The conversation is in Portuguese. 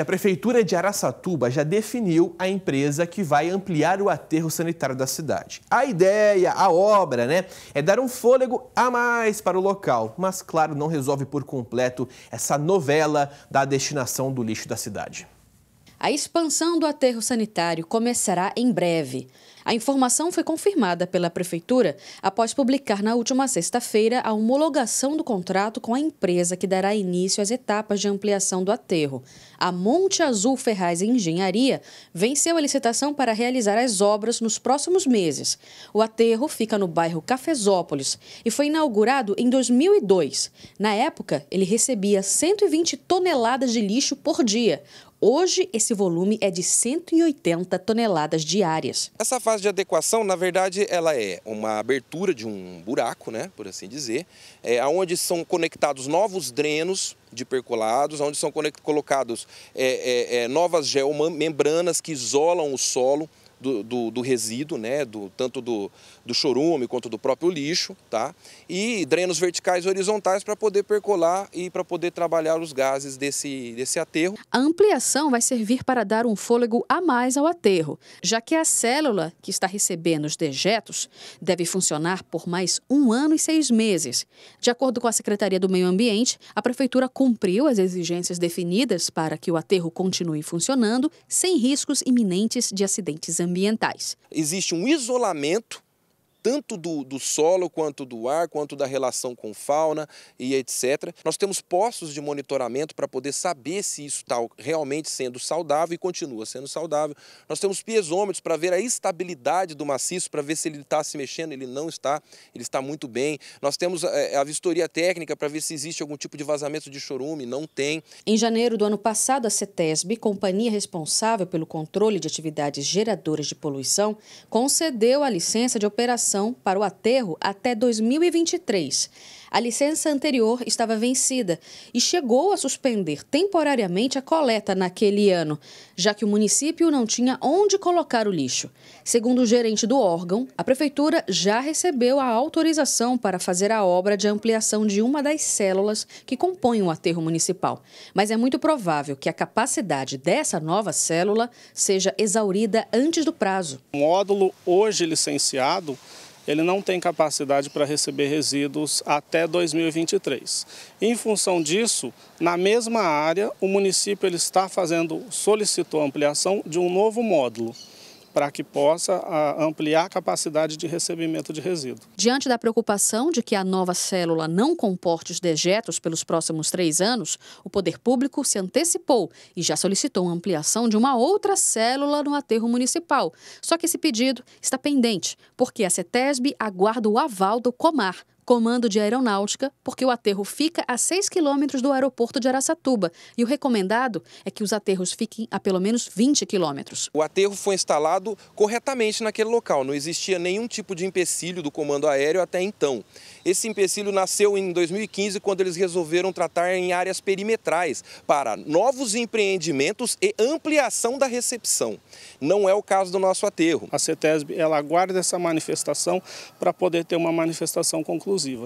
A Prefeitura de Araçatuba já definiu a empresa que vai ampliar o aterro sanitário da cidade. A ideia, a obra, né, é dar um fôlego a mais para o local, mas claro, não resolve por completo essa novela da destinação do lixo da cidade. A expansão do aterro sanitário começará em breve. A informação foi confirmada pela Prefeitura após publicar na última sexta-feira a homologação do contrato com a empresa que dará início às etapas de ampliação do aterro. A Monte Azul Ferraz Engenharia venceu a licitação para realizar as obras nos próximos meses. O aterro fica no bairro Cafesópolis e foi inaugurado em 2002. Na época, ele recebia 120 toneladas de lixo por dia. Hoje, esse volume é de 180 toneladas diárias. Essa fase de adequação, na verdade, ela é uma abertura de um buraco, né, por assim dizer, é, onde são conectados novos drenos de percolados, onde são colocados é, é, é novas geomembranas que isolam o solo do, do, do resíduo, né, do, tanto do, do chorume quanto do próprio lixo, tá? e drenos verticais e horizontais para poder percolar e para poder trabalhar os gases desse, desse aterro. A ampliação vai servir para dar um fôlego a mais ao aterro, já que a célula que está recebendo os dejetos deve funcionar por mais um ano e seis meses. De acordo com a Secretaria do Meio Ambiente, a Prefeitura cumpriu as exigências definidas para que o aterro continue funcionando sem riscos iminentes de acidentes ambientais ambientais. Existe um isolamento tanto do, do solo quanto do ar, quanto da relação com fauna e etc. Nós temos postos de monitoramento para poder saber se isso está realmente sendo saudável e continua sendo saudável. Nós temos piezômetros para ver a estabilidade do maciço, para ver se ele está se mexendo, ele não está, ele está muito bem. Nós temos a, eh, a vistoria técnica para ver se existe algum tipo de vazamento de chorume, não tem. Em janeiro do ano passado, a CETESB, companhia responsável pelo controle de atividades geradoras de poluição, concedeu a licença de operação para o aterro até 2023. A licença anterior estava vencida e chegou a suspender temporariamente a coleta naquele ano, já que o município não tinha onde colocar o lixo. Segundo o gerente do órgão, a prefeitura já recebeu a autorização para fazer a obra de ampliação de uma das células que compõem o aterro municipal. Mas é muito provável que a capacidade dessa nova célula seja exaurida antes do prazo. O módulo hoje licenciado ele não tem capacidade para receber resíduos até 2023. Em função disso, na mesma área, o município ele está fazendo, solicitou a ampliação de um novo módulo para que possa ah, ampliar a capacidade de recebimento de resíduo. Diante da preocupação de que a nova célula não comporte os dejetos pelos próximos três anos, o poder público se antecipou e já solicitou a ampliação de uma outra célula no aterro municipal. Só que esse pedido está pendente, porque a CETESB aguarda o aval do Comar, Comando de Aeronáutica, porque o aterro fica a 6 quilômetros do aeroporto de Araçatuba e o recomendado é que os aterros fiquem a pelo menos 20 quilômetros. O aterro foi instalado corretamente naquele local, não existia nenhum tipo de empecilho do comando aéreo até então. Esse empecilho nasceu em 2015, quando eles resolveram tratar em áreas perimetrais para novos empreendimentos e ampliação da recepção. Não é o caso do nosso aterro. A CETESB ela aguarda essa manifestação para poder ter uma manifestação concluída exclusiva.